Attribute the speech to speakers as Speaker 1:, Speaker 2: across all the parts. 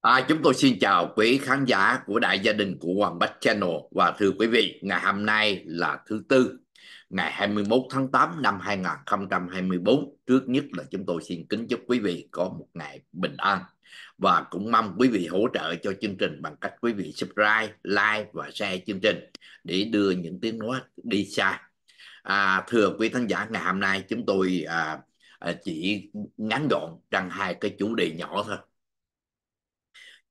Speaker 1: À, chúng tôi xin chào quý khán giả của Đại gia đình của Hoàng Bách Channel và thưa quý vị, ngày hôm nay là thứ Tư, ngày 21 tháng 8 năm 2024. Trước nhất là chúng tôi xin kính chúc quý vị có một ngày bình an và cũng mong quý vị hỗ trợ cho chương trình bằng cách quý vị subscribe, like và share chương trình để đưa những tiếng nói đi xa. À, thưa quý khán giả, ngày hôm nay chúng tôi à, à chỉ ngắn gọn trong hai cái chủ đề nhỏ thôi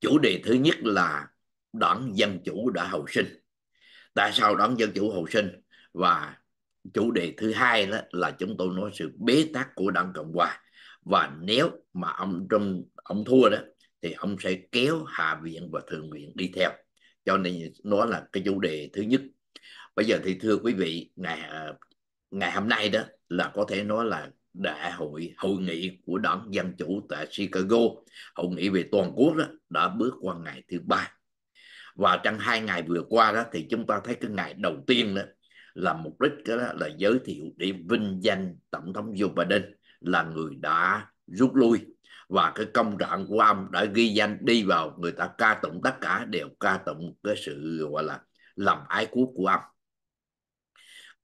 Speaker 1: chủ đề thứ nhất là đảng dân chủ đã hồi sinh tại sao đảng dân chủ hồi sinh và chủ đề thứ hai đó là chúng tôi nói sự bế tắc của đảng cộng hòa và nếu mà ông trong ông thua đó thì ông sẽ kéo hạ viện và thượng viện đi theo cho nên nó là cái chủ đề thứ nhất bây giờ thì thưa quý vị ngày à, ngày hôm nay đó là có thể nói là đại hội hội nghị của đảng dân chủ tại Chicago hội nghị về toàn quốc đó đã bước qua ngày thứ ba và trong hai ngày vừa qua đó thì chúng ta thấy cái ngày đầu tiên đó là mục đích đó là giới thiệu để vinh danh tổng thống Joe Biden là người đã rút lui và cái công trạng của ông đã ghi danh đi vào người ta ca tụng tất cả đều ca tụng cái sự gọi là làm ái quốc của ông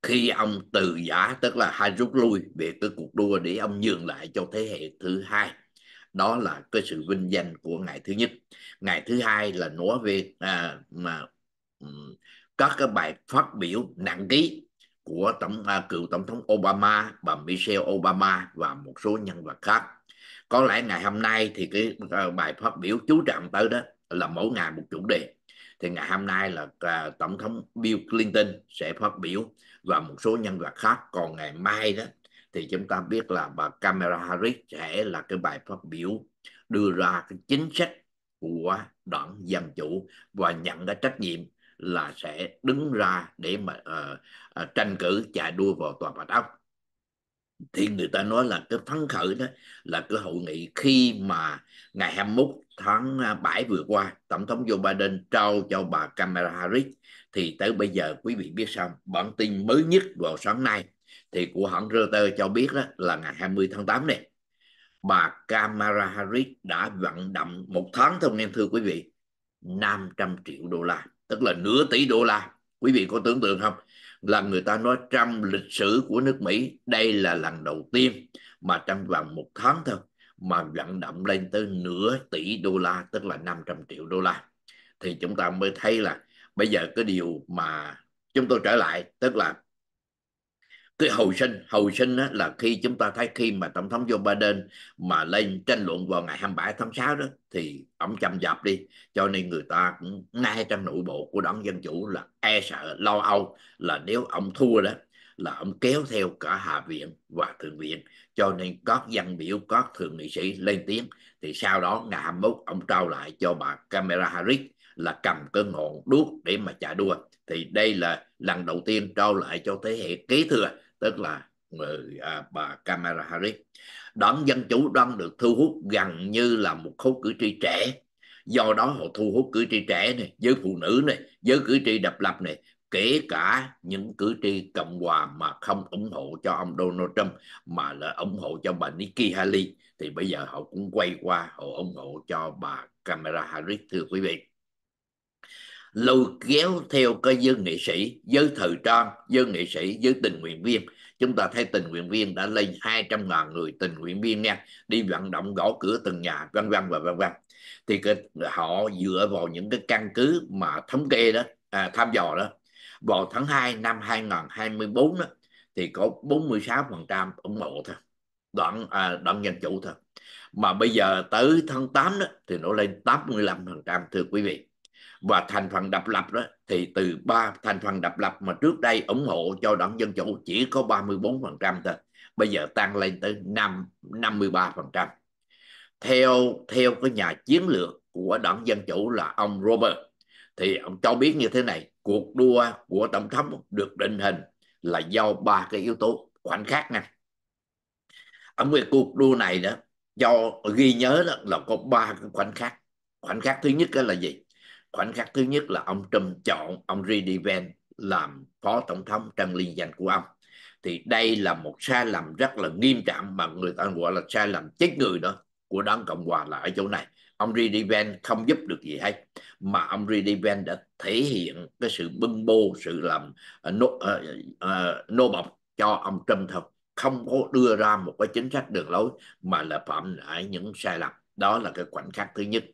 Speaker 1: khi ông từ giả tức là hai rút lui về cái cuộc đua để ông nhường lại cho thế hệ thứ hai đó là cái sự vinh danh của ngày thứ nhất ngày thứ hai là nói về à, mà các cái bài phát biểu nặng ký của tổng à, cựu tổng thống Obama bà Michelle Obama và một số nhân vật khác có lẽ ngày hôm nay thì cái à, bài phát biểu chú trọng tới đó là mỗi ngày một chủ đề thì ngày hôm nay là à, tổng thống Bill Clinton sẽ phát biểu và một số nhân vật khác còn ngày mai đó thì chúng ta biết là bà Kamala Harris sẽ là cái bài phát biểu đưa ra cái chính sách của đảng dân chủ và nhận cái trách nhiệm là sẽ đứng ra để mà uh, uh, tranh cử chạy đua vào tòa bạch ốc thì người ta nói là cái phấn khởi đó là cái hội nghị khi mà ngày 21 tháng 7 à, vừa qua tổng thống Joe Biden trao cho bà Kamala Harris thì tới bây giờ quý vị biết sao bản tin mới nhất vào sáng nay thì của hãng Reuters cho biết đó là ngày 20 tháng 8 này bà Kamala Harris đã vận động một tháng thôi em thưa quý vị 500 triệu đô la tức là nửa tỷ đô la quý vị có tưởng tượng không là người ta nói trong lịch sử của nước Mỹ đây là lần đầu tiên mà trong vòng một tháng thôi mà vận động lên tới nửa tỷ đô la tức là 500 triệu đô la thì chúng ta mới thấy là bây giờ cái điều mà chúng tôi trở lại tức là cái hầu sinh hầu sinh á, là khi chúng ta thấy khi mà tổng thống Joe Biden mà lên tranh luận vào ngày 27 tháng 6 đó thì ông chậm dập đi cho nên người ta cũng ngay trong nội bộ của đảng dân chủ là e sợ lo âu là nếu ông thua đó là ông kéo theo cả hạ viện và thượng viện cho nên các dân biểu các thượng nghị sĩ lên tiếng thì sau đó ngày 21 ông trao lại cho bà kamala Harris là cầm cơn ngọn đuốc để mà chạy đua thì đây là lần đầu tiên trao lại cho thế hệ kế thừa tức là người ừ, à, bà Kamala Harris đảng dân chủ đang được thu hút gần như là một khối cử tri trẻ do đó họ thu hút cử tri trẻ này với phụ nữ này với cử tri độc lập này kể cả những cử tri cộng hòa mà không ủng hộ cho ông Donald Trump mà là ủng hộ cho bà Nikki Haley thì bây giờ họ cũng quay qua họ ủng hộ cho bà Kamala Harris thưa quý vị lôi kéo theo cái dân nghệ sĩ giới thời trang dân nghệ sĩ giới tình nguyện viên chúng ta thấy tình nguyện viên đã lên 200 ngàn người tình nguyện viên nha đi vận động gõ cửa từng nhà vân vân và vân vân thì cái, họ dựa vào những cái căn cứ mà thống kê đó à, thăm dò đó vào tháng 2 năm 2024 đó thì có 46% ủng hộ thôi đoạn à, đoạn dân chủ thôi mà bây giờ tới tháng 8 đó thì nó lên 85% thưa quý vị và thành phần độc lập đó thì từ ba thành phần độc lập mà trước đây ủng hộ cho đảng dân chủ chỉ có 34% thôi bây giờ tăng lên tới 5 53% theo theo cái nhà chiến lược của đảng dân chủ là ông Robert thì ông cho biết như thế này cuộc đua của tổng thống được định hình là do ba cái yếu tố khoảnh khắc này ông về cuộc đua này đó do ghi nhớ đó là có ba cái khoảnh khắc khoảnh khắc thứ nhất đó là gì khoảnh khắc thứ nhất là ông Trump chọn ông Riddivan làm phó tổng thống trong liên danh của ông thì đây là một sai lầm rất là nghiêm trọng mà người ta gọi là sai lầm chết người đó của đảng cộng hòa là ở chỗ này ông Riddivan không giúp được gì hết mà ông Riddivan đã thể hiện cái sự bưng bô sự làm uh, nô, uh, uh, nô bọc cho ông Trump thôi không có đưa ra một cái chính sách đường lối mà là phạm lại những sai lầm đó là cái khoảnh khắc thứ nhất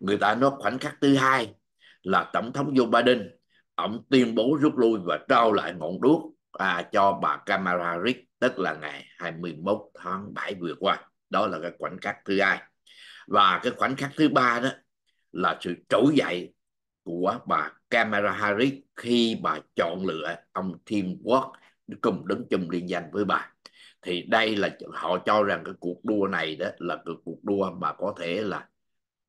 Speaker 1: người ta nói khoảnh khắc thứ hai là tổng thống Joe Biden ông tuyên bố rút lui và trao lại ngọn đuốc à, cho bà Kamala Harris tức là ngày 21 tháng 7 vừa qua đó là cái khoảnh khắc thứ hai và cái khoảnh khắc thứ ba đó là sự trỗi dậy của bà Kamala Harris khi bà chọn lựa ông Tim Walk cùng đứng chung liên danh với bà thì đây là họ cho rằng cái cuộc đua này đó là cái cuộc đua mà có thể là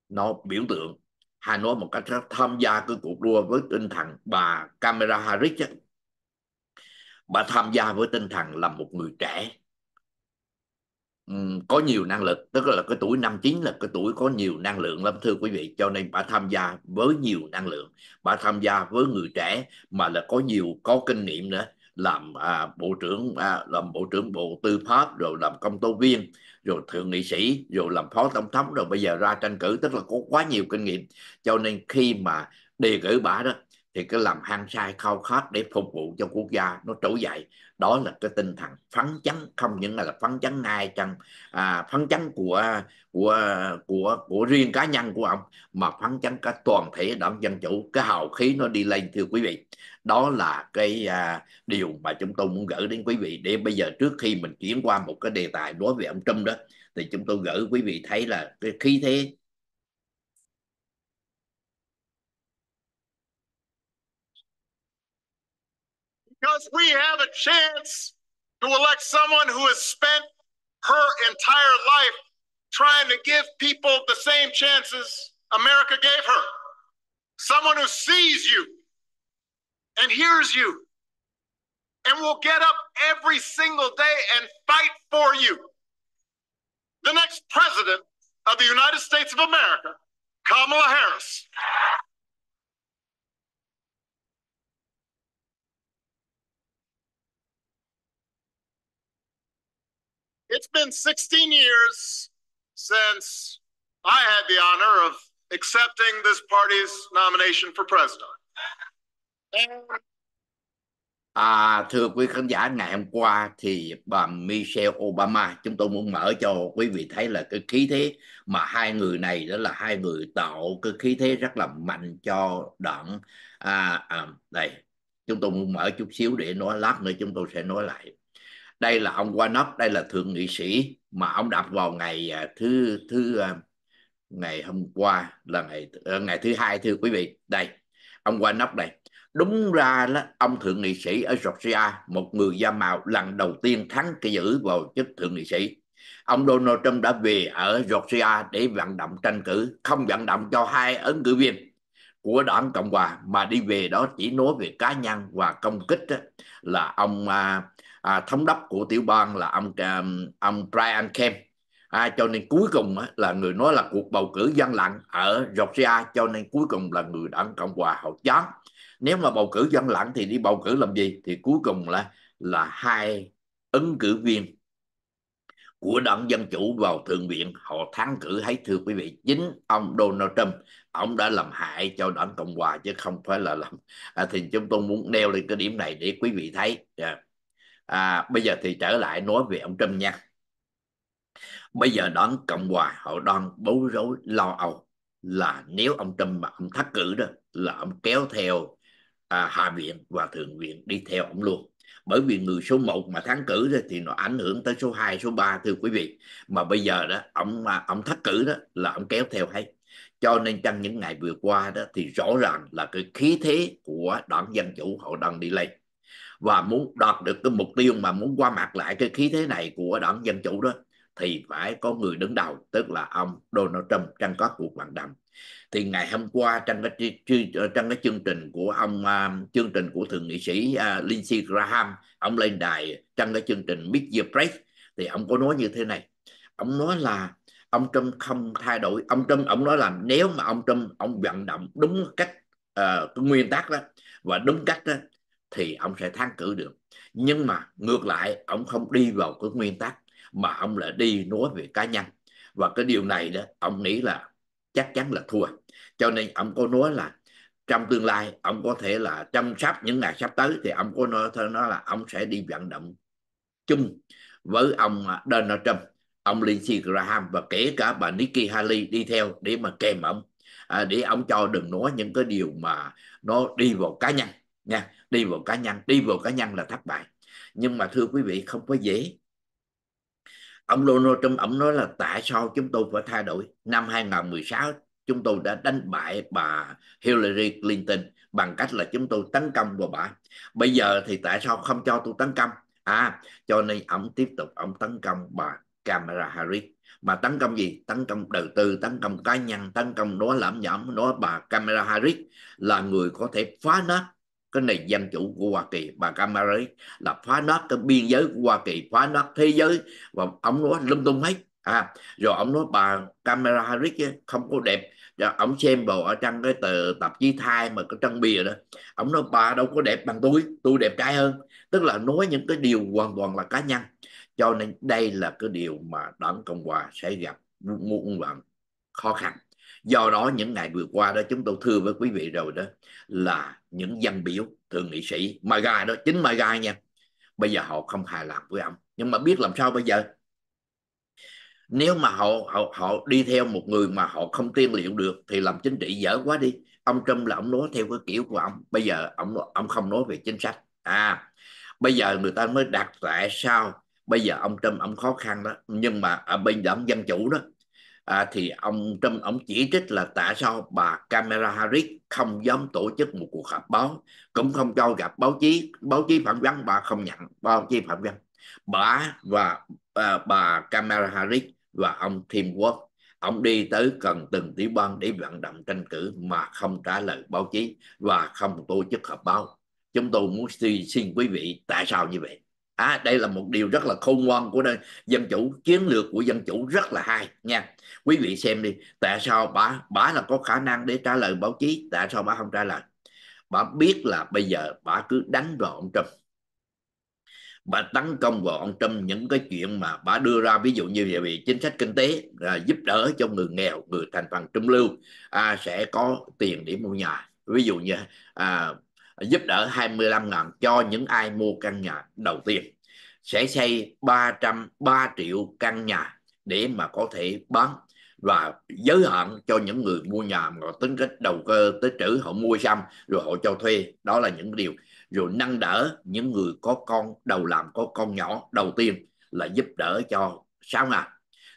Speaker 1: nó biểu tượng Hà Nội một cách rất tham gia cái cuộc đua với tinh thần bà Camera Harris ấy. bà tham gia với tinh thần là một người trẻ um, có nhiều năng lực tức là cái tuổi năm chín là cái tuổi có nhiều năng lượng lắm thưa quý vị cho nên bà tham gia với nhiều năng lượng bà tham gia với người trẻ mà là có nhiều có kinh nghiệm nữa làm à, bộ trưởng à, làm bộ trưởng bộ tư pháp rồi làm công tố viên rồi thượng nghị sĩ rồi làm phó tổng thống rồi bây giờ ra tranh cử tức là có quá nhiều kinh nghiệm cho nên khi mà đề cử bà đó thì cái làm hang sai khao khát để phục vụ cho quốc gia nó trỗi dậy đó là cái tinh thần phấn chấn không những là phấn chấn ngay trong à, phấn chấn của của của của riêng cá nhân của ông mà phấn chấn cả toàn thể đảng dân chủ cái hào khí nó đi lên thưa quý vị đó là cái à, điều mà chúng tôi muốn gửi đến quý vị để bây giờ trước khi mình chuyển qua một cái đề tài nói về ông Trump đó thì chúng tôi gửi quý vị thấy là cái khí thế Because we have a chance to elect someone who has spent her entire life trying to give people the same chances America gave her. Someone who sees you and hears you and will get up every single day and fight for you. The next president of the United States of America, Kamala Harris. It's been 16 years since I had the honor of accepting this party's nomination for president. À, thưa quý khán giả, ngày hôm qua thì bà Michelle Obama chúng tôi muốn mở cho quý vị thấy là cái khí thế mà hai người này đó là hai người tạo cái khí thế rất là mạnh cho đoạn à, à, đây chúng tôi muốn mở chút xíu để nói lát nữa chúng tôi sẽ nói lại đây là ông Warnock đây là thượng nghị sĩ mà ông đặt vào ngày à, thứ thứ à, ngày hôm qua là ngày à, ngày thứ hai thưa quý vị đây ông Warnock đây đúng ra là ông thượng nghị sĩ ở Georgia một người da màu lần đầu tiên thắng cái giữ vào chức thượng nghị sĩ ông Donald Trump đã về ở Georgia để vận động tranh cử không vận động cho hai ứng cử viên của đảng Cộng hòa mà đi về đó chỉ nói về cá nhân và công kích là ông à, à, thống đốc của tiểu bang là ông à, ông Brian Kemp à, cho nên cuối cùng là người nói là cuộc bầu cử dân lặng ở Georgia cho nên cuối cùng là người đảng Cộng hòa họ chán nếu mà bầu cử dân lặng thì đi bầu cử làm gì thì cuối cùng là là hai ứng cử viên của đảng Dân Chủ vào Thượng viện họ thắng cử hãy thưa quý vị chính ông Donald Trump ông đã làm hại cho đảng Cộng Hòa chứ không phải là làm à, thì chúng tôi muốn nêu lên cái điểm này để quý vị thấy yeah. Dạ. à, bây giờ thì trở lại nói về ông Trump nha bây giờ đảng Cộng Hòa họ đang bối rối lo âu là nếu ông Trump mà ông thắc cử đó là ông kéo theo à, hạ viện và thượng viện đi theo ông luôn bởi vì người số 1 mà thắng cử đó, thì nó ảnh hưởng tới số 2, số 3 thưa quý vị mà bây giờ đó ông à, ông thất cử đó là ông kéo theo hay cho nên trong những ngày vừa qua đó thì rõ ràng là cái khí thế của đảng dân chủ họ đang đi lên và muốn đạt được cái mục tiêu mà muốn qua mặt lại cái khí thế này của đảng dân chủ đó thì phải có người đứng đầu tức là ông Donald Trump trong các cuộc vận động thì ngày hôm qua trong cái ờ, trong cái chương trình của ông à, chương trình của thượng nghị sĩ à, Lindsey Graham ông lên đài trong cái chương trình Meet the Press thì ông có nói như thế này ông nói là ông Trump không thay đổi ông Trump ông nói là nếu mà ông Trump ông vận động đúng cách uh, cái nguyên tắc đó và đúng cách đó thì ông sẽ thắng cử được nhưng mà ngược lại ông không đi vào cái nguyên tắc mà ông lại đi nói về cá nhân và cái điều này đó ông nghĩ là chắc chắn là thua cho nên ông có nói là trong tương lai ông có thể là chăm sóc những ngày sắp tới thì ông có nói, nó là ông sẽ đi vận động chung với ông à, Donald Trump ông Lindsey Graham và kể cả bà Nikki Haley đi theo để mà kèm ông à, để ông cho đừng nói những cái điều mà nó đi vào cá nhân nha đi vào cá nhân đi vào cá nhân là thất bại nhưng mà thưa quý vị không có dễ ông Donald Trump ông nói là tại sao chúng tôi phải thay đổi năm 2016 chúng tôi đã đánh bại bà Hillary Clinton bằng cách là chúng tôi tấn công vào bà bây giờ thì tại sao không cho tôi tấn công à cho nên ông tiếp tục ông tấn công bà Kamala Harris mà tấn công gì tấn công đầu tư tấn công cá nhân tấn công đó lãm nhảm đó bà Kamala Harris là người có thể phá nát cái nền dân chủ của Hoa Kỳ bà Kamala là phá nát cái biên giới của Hoa Kỳ phá nát thế giới và ông nói lung tung hết à rồi ông nói bà Kamala Harris không có đẹp rồi dạ, ông xem vào ở trong cái tờ tạp chí thai mà cái trang bìa đó ông nói bà đâu có đẹp bằng tôi tôi đẹp trai hơn tức là nói những cái điều hoàn toàn là cá nhân cho nên đây là cái điều mà đảng cộng hòa sẽ gặp muôn vàn khó khăn do đó những ngày vừa qua đó chúng tôi thưa với quý vị rồi đó là những dân biểu thượng nghị sĩ Maga đó chính Maga nha bây giờ họ không hài lòng với ông nhưng mà biết làm sao bây giờ nếu mà họ họ họ đi theo một người mà họ không tiên liệu được thì làm chính trị dở quá đi ông Trump là ông nói theo cái kiểu của ông bây giờ ông ông không nói về chính sách à bây giờ người ta mới đặt tại sao bây giờ ông Trump ông khó khăn đó nhưng mà ở bên đảng dân chủ đó à, thì ông Trump ông chỉ trích là tại sao bà Kamala Harris không dám tổ chức một cuộc họp báo cũng không cho gặp báo chí báo chí phản vấn bà không nhận báo chí phản vấn bà và à, bà Kamala Harris và ông Tim Walz ông đi tới cần từng tiểu bang để vận động tranh cử mà không trả lời báo chí và không tổ chức họp báo chúng tôi muốn xin, xin quý vị tại sao như vậy à, đây là một điều rất là khôn ngoan của dân chủ chiến lược của dân chủ rất là hay nha quý vị xem đi tại sao bà bà là có khả năng để trả lời báo chí tại sao bà không trả lời bà biết là bây giờ bà cứ đánh vào ông Trump bà tấn công vào ông Trump những cái chuyện mà bà đưa ra ví dụ như về chính sách kinh tế là giúp đỡ cho người nghèo người thành phần trung lưu à, sẽ có tiền để mua nhà ví dụ như à, giúp đỡ 25 ngàn cho những ai mua căn nhà đầu tiên sẽ xây 303 triệu căn nhà để mà có thể bán và giới hạn cho những người mua nhà mà tính cách đầu cơ tới trữ họ mua xong rồi họ cho thuê đó là những điều rồi nâng đỡ những người có con đầu làm có con nhỏ đầu tiên là giúp đỡ cho sao ngàn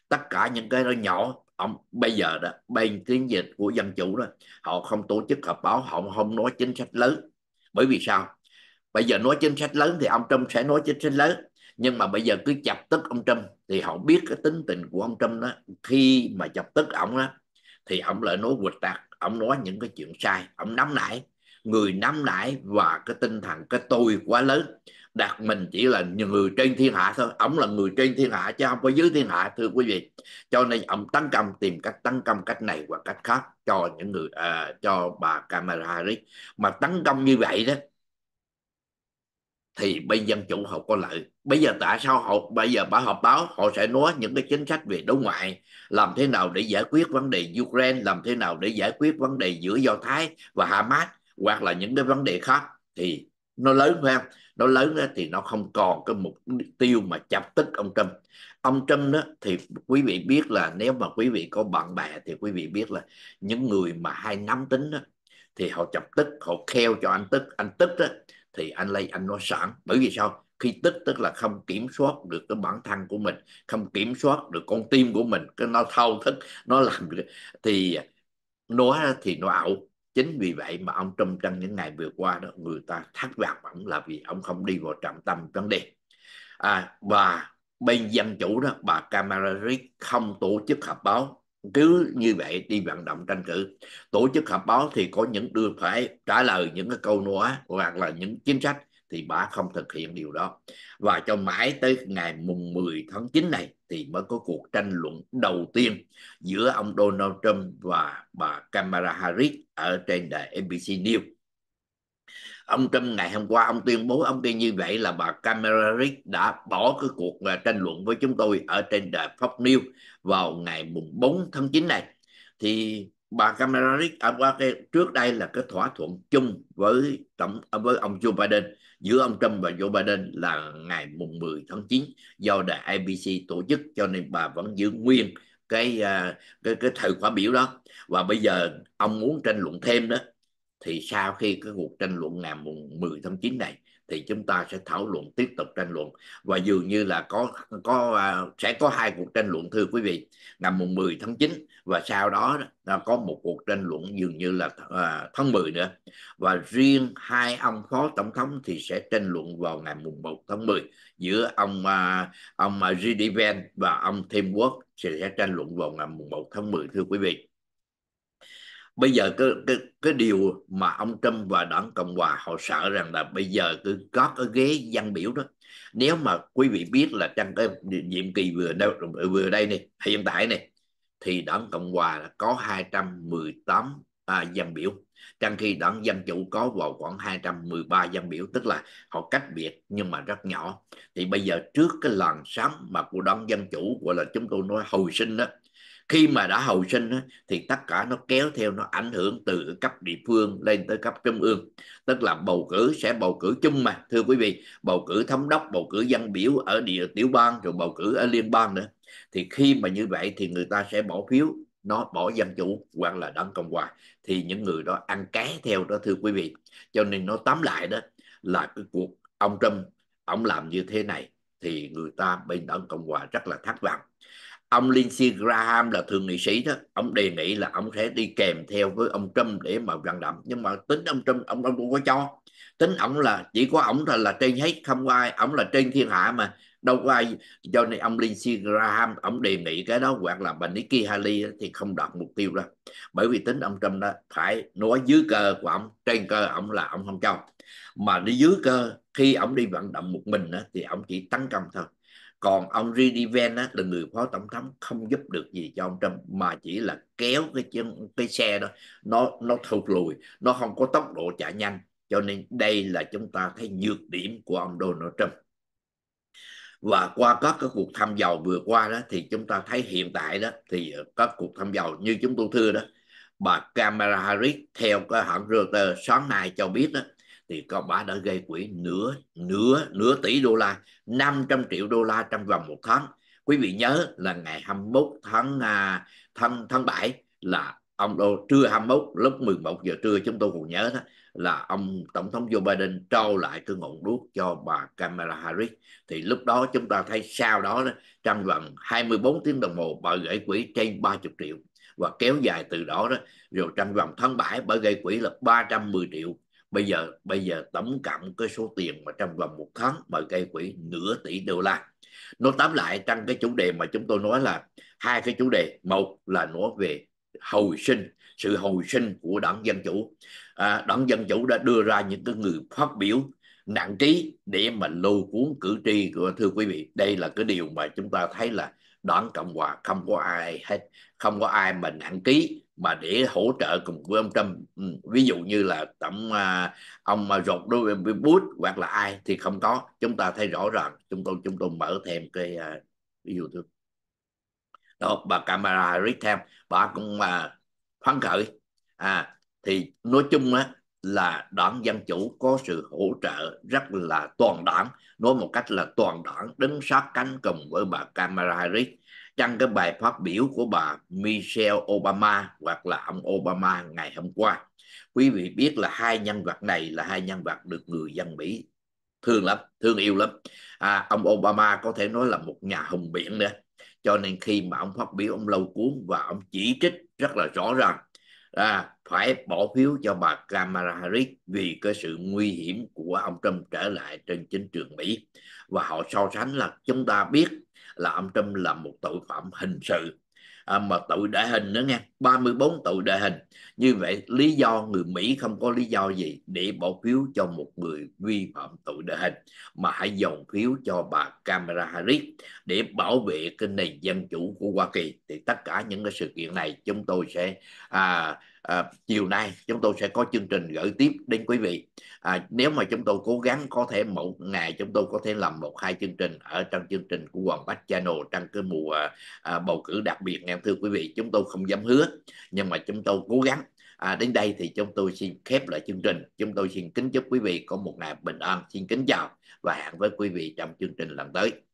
Speaker 1: tất cả những cái đó nhỏ ông bây giờ đó bên chiến dịch của dân chủ đó họ không tổ chức họp báo họ không nói chính sách lớn bởi vì sao bây giờ nói chính sách lớn thì ông Trump sẽ nói chính sách lớn nhưng mà bây giờ cứ chập tức ông Trump thì họ biết cái tính tình của ông Trump đó khi mà chập tức ông đó thì ông lại nói quật tạc ông nói những cái chuyện sai ông nắm nảy người nắm nảy và cái tinh thần cái tôi quá lớn đặt mình chỉ là người trên thiên hạ thôi Ổng là người trên thiên hạ chứ không có dưới thiên hạ thưa quý vị cho nên ổng tấn công tìm cách tấn công cách này hoặc cách khác cho những người à, cho bà Kamala Harris mà tấn công như vậy đó thì bên dân chủ họ có lợi bây giờ tại sao họ bây giờ bà họp báo họ sẽ nói những cái chính sách về đối ngoại làm thế nào để giải quyết vấn đề Ukraine làm thế nào để giải quyết vấn đề giữa Do Thái và Hamas hoặc là những cái vấn đề khác thì nó lớn phải không nó lớn đó, thì nó không còn cái mục tiêu mà chập tức ông Trump ông Trump đó, thì quý vị biết là nếu mà quý vị có bạn bè thì quý vị biết là những người mà hay nắm tính đó, thì họ chập tức họ kheo cho anh tức anh tức đó, thì anh lấy anh nói sẵn bởi vì sao khi tức tức là không kiểm soát được cái bản thân của mình không kiểm soát được con tim của mình cái nó thao thức nó làm thì nó thì nó ảo chính vì vậy mà ông Trump trong những ngày vừa qua đó người ta thắc vọng ông là vì ông không đi vào trọng tâm vấn đề à, và bên dân chủ đó bà Kamala Harris không tổ chức họp báo cứ như vậy đi vận động tranh cử tổ chức họp báo thì có những đưa phải trả lời những cái câu nói hoặc là những chính sách thì bà không thực hiện điều đó và cho mãi tới ngày mùng 10 tháng 9 này thì mới có cuộc tranh luận đầu tiên giữa ông Donald Trump và bà Kamala Harris ở trên đài NBC News ông Trump ngày hôm qua ông tuyên bố ông tuyên như vậy là bà Kamala Harris đã bỏ cái cuộc à, tranh luận với chúng tôi ở trên đài Fox News vào ngày mùng 4 tháng 9 này thì bà Kamala Harris ở à, cái trước đây là cái thỏa thuận chung với tổng à, với ông Joe Biden giữa ông Trump và Joe Biden là ngày mùng 10 tháng 9 do đài ABC tổ chức cho nên bà vẫn giữ nguyên cái à, cái cái thời khóa biểu đó và bây giờ ông muốn tranh luận thêm đó thì sau khi cái cuộc tranh luận ngày mùng 10 tháng 9 này thì chúng ta sẽ thảo luận tiếp tục tranh luận và dường như là có có à, sẽ có hai cuộc tranh luận thưa quý vị ngày mùng 10 tháng 9 và sau đó là có một cuộc tranh luận dường như là à, tháng 10 nữa và riêng hai ông phó tổng thống thì sẽ tranh luận vào ngày mùng 1 tháng 10 giữa ông à, ông J.D. À, và ông Tim quốc sẽ, sẽ tranh luận vào ngày mùng 1 tháng 10 thưa quý vị bây giờ cái cái cái điều mà ông Trump và đảng Cộng hòa họ sợ rằng là bây giờ cứ có cái ghế văn biểu đó nếu mà quý vị biết là trong cái nhiệm kỳ vừa đây, vừa đây này hiện tại này thì đảng Cộng hòa là có 218 à, dân biểu trong khi đảng dân chủ có vào khoảng 213 dân biểu tức là họ cách biệt nhưng mà rất nhỏ thì bây giờ trước cái làn sóng mà của đảng dân chủ gọi là chúng tôi nói hồi sinh đó khi mà đã hầu sinh thì tất cả nó kéo theo nó ảnh hưởng từ cấp địa phương lên tới cấp trung ương tức là bầu cử sẽ bầu cử chung mà thưa quý vị bầu cử thống đốc bầu cử dân biểu ở địa tiểu bang rồi bầu cử ở liên bang nữa thì khi mà như vậy thì người ta sẽ bỏ phiếu nó bỏ dân chủ hoặc là đảng cộng hòa thì những người đó ăn cá theo đó thưa quý vị cho nên nó tóm lại đó là cái cuộc ông trump ông làm như thế này thì người ta bên đảng cộng hòa rất là thất vọng ông Lindsey Graham là thượng nghị sĩ đó ông đề nghị là ông sẽ đi kèm theo với ông Trump để mà vận động nhưng mà tính ông Trump ông ông cũng có cho tính ông là chỉ có ông là là trên hết không có ai ông là trên thiên hạ mà đâu có ai cho nên ông Lindsey Graham ông đề nghị cái đó hoặc là bà Nikki Haley thì không đạt mục tiêu đó bởi vì tính ông Trump đó phải nói dưới cơ của ông trên cơ ông là ông không cho mà đi dưới cơ khi ông đi vận động một mình đó, thì ông chỉ tấn công thôi còn ông Van á, là người phó tổng thống không giúp được gì cho ông Trump mà chỉ là kéo cái chân cái xe đó nó nó thụt lùi nó không có tốc độ chạy nhanh cho nên đây là chúng ta thấy nhược điểm của ông Donald Trump và qua các cái cuộc thăm dò vừa qua đó thì chúng ta thấy hiện tại đó thì các cuộc thăm dò như chúng tôi thưa đó bà Kamala Harris theo cái hãng Reuters sáng nay cho biết đó thì con bà đã gây quỹ nửa nửa nửa tỷ đô la 500 triệu đô la trong vòng một tháng quý vị nhớ là ngày 21 à, tháng tháng tháng 7 là ông đô trưa 21 lúc 11 giờ trưa chúng tôi còn nhớ đó là ông tổng thống Joe Biden trao lại cái ngọn đuốc cho bà Kamala Harris thì lúc đó chúng ta thấy sau đó, đó trong vòng 24 tiếng đồng hồ bà gửi quỹ trên 30 triệu và kéo dài từ đó đó rồi trong vòng tháng 7 bởi gây quỹ là 310 triệu bây giờ bây giờ tổng cộng cái số tiền mà trong vòng một tháng bà gây quỹ nửa tỷ đô la nó tóm lại trong cái chủ đề mà chúng tôi nói là hai cái chủ đề một là nói về hồi sinh sự hồi sinh của đảng dân chủ à, đảng dân chủ đã đưa ra những cái người phát biểu nặng trí để mà lôi cuốn cử tri của thưa quý vị đây là cái điều mà chúng ta thấy là đảng cộng hòa không có ai hết không có ai mà nặng ký mà để hỗ trợ cùng với ông Trump ừ, ví dụ như là tổng à, ông rột đối với Bush hoặc là ai thì không có chúng ta thấy rõ ràng chúng tôi chúng tôi mở thêm cái à, YouTube đó bà camera Rickham bà cũng à, phấn khởi à thì nói chung á là đảng dân chủ có sự hỗ trợ rất là toàn đảng nói một cách là toàn đảng đứng sát cánh cùng với bà Kamala Harris trong cái bài phát biểu của bà Michelle Obama hoặc là ông Obama ngày hôm qua quý vị biết là hai nhân vật này là hai nhân vật được người dân Mỹ thương lắm thương yêu lắm à, ông Obama có thể nói là một nhà hùng biển nữa cho nên khi mà ông phát biểu ông lâu cuốn và ông chỉ trích rất là rõ ràng à, phải bỏ phiếu cho bà Kamala Harris vì cái sự nguy hiểm của ông Trump trở lại trên chính trường Mỹ và họ so sánh là chúng ta biết là ông Trump là một tội phạm hình sự à, mà tội đại hình nữa nha 34 tội đại hình như vậy lý do người Mỹ không có lý do gì để bỏ phiếu cho một người vi phạm tội địa hình mà hãy dồn phiếu cho bà Kamala Harris để bảo vệ cái nền dân chủ của Hoa Kỳ thì tất cả những cái sự kiện này chúng tôi sẽ à, à, chiều nay chúng tôi sẽ có chương trình gửi tiếp đến quý vị à, nếu mà chúng tôi cố gắng có thể một ngày chúng tôi có thể làm một hai chương trình ở trong chương trình của Hoàng Bách Channel trong cái mùa à, bầu cử đặc biệt nha thưa quý vị chúng tôi không dám hứa nhưng mà chúng tôi cố gắng à, đến đây thì chúng tôi xin khép lại chương trình chúng tôi xin kính chúc quý vị có một ngày bình an xin kính chào và hẹn với quý vị trong chương trình lần tới